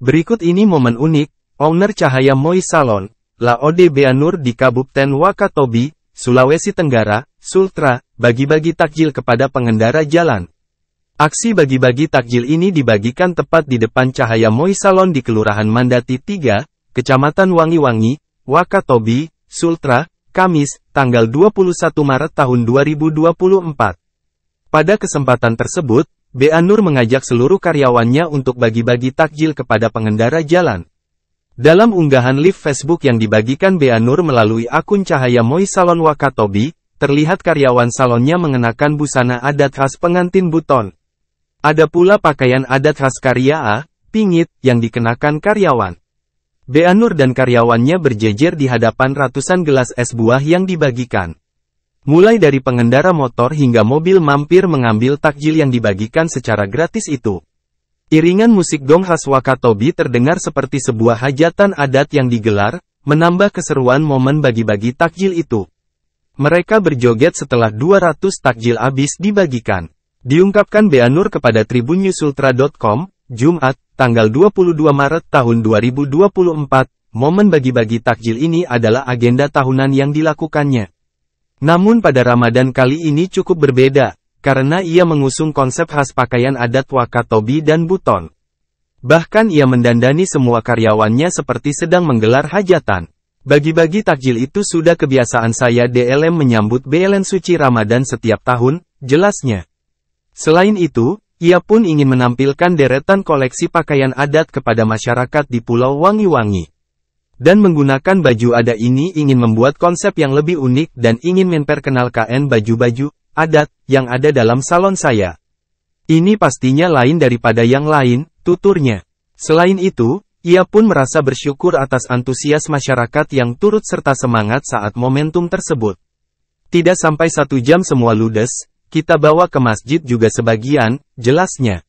Berikut ini momen unik, owner Cahaya Moi Salon, Laode Beanur di Kabupaten Wakatobi, Sulawesi Tenggara, Sultra, bagi-bagi takjil kepada pengendara jalan. Aksi bagi-bagi takjil ini dibagikan tepat di depan Cahaya Moi Salon di Kelurahan Mandati 3, Kecamatan Wangi-Wangi, Wakatobi, Sultra, Kamis, tanggal 21 Maret tahun 2024. Pada kesempatan tersebut, Bea Nur mengajak seluruh karyawannya untuk bagi-bagi takjil kepada pengendara jalan. Dalam unggahan live Facebook yang dibagikan Bea Nur melalui akun Cahaya Moi Salon Wakatobi, terlihat karyawan salonnya mengenakan busana adat khas pengantin buton. Ada pula pakaian adat khas karya A, pingit, yang dikenakan karyawan. Bea Nur dan karyawannya berjejer di hadapan ratusan gelas es buah yang dibagikan. Mulai dari pengendara motor hingga mobil mampir mengambil takjil yang dibagikan secara gratis itu. Iringan musik gong khas Wakatobi terdengar seperti sebuah hajatan adat yang digelar, menambah keseruan momen bagi-bagi takjil itu. Mereka berjoget setelah 200 takjil habis dibagikan. Diungkapkan Beanur kepada tribunnewsultra.com, Jumat, tanggal 22 Maret tahun 2024, momen bagi-bagi takjil ini adalah agenda tahunan yang dilakukannya. Namun pada Ramadan kali ini cukup berbeda, karena ia mengusung konsep khas pakaian adat Wakatobi dan Buton. Bahkan ia mendandani semua karyawannya seperti sedang menggelar hajatan. Bagi-bagi takjil itu sudah kebiasaan saya DLM menyambut BLN suci Ramadan setiap tahun, jelasnya. Selain itu, ia pun ingin menampilkan deretan koleksi pakaian adat kepada masyarakat di Pulau Wangi-Wangi. Dan menggunakan baju adat ini ingin membuat konsep yang lebih unik dan ingin memperkenalkan baju-baju adat yang ada dalam salon saya. Ini pastinya lain daripada yang lain, tuturnya. Selain itu, ia pun merasa bersyukur atas antusias masyarakat yang turut serta semangat saat momentum tersebut. Tidak sampai satu jam semua ludes, kita bawa ke masjid juga sebagian, jelasnya.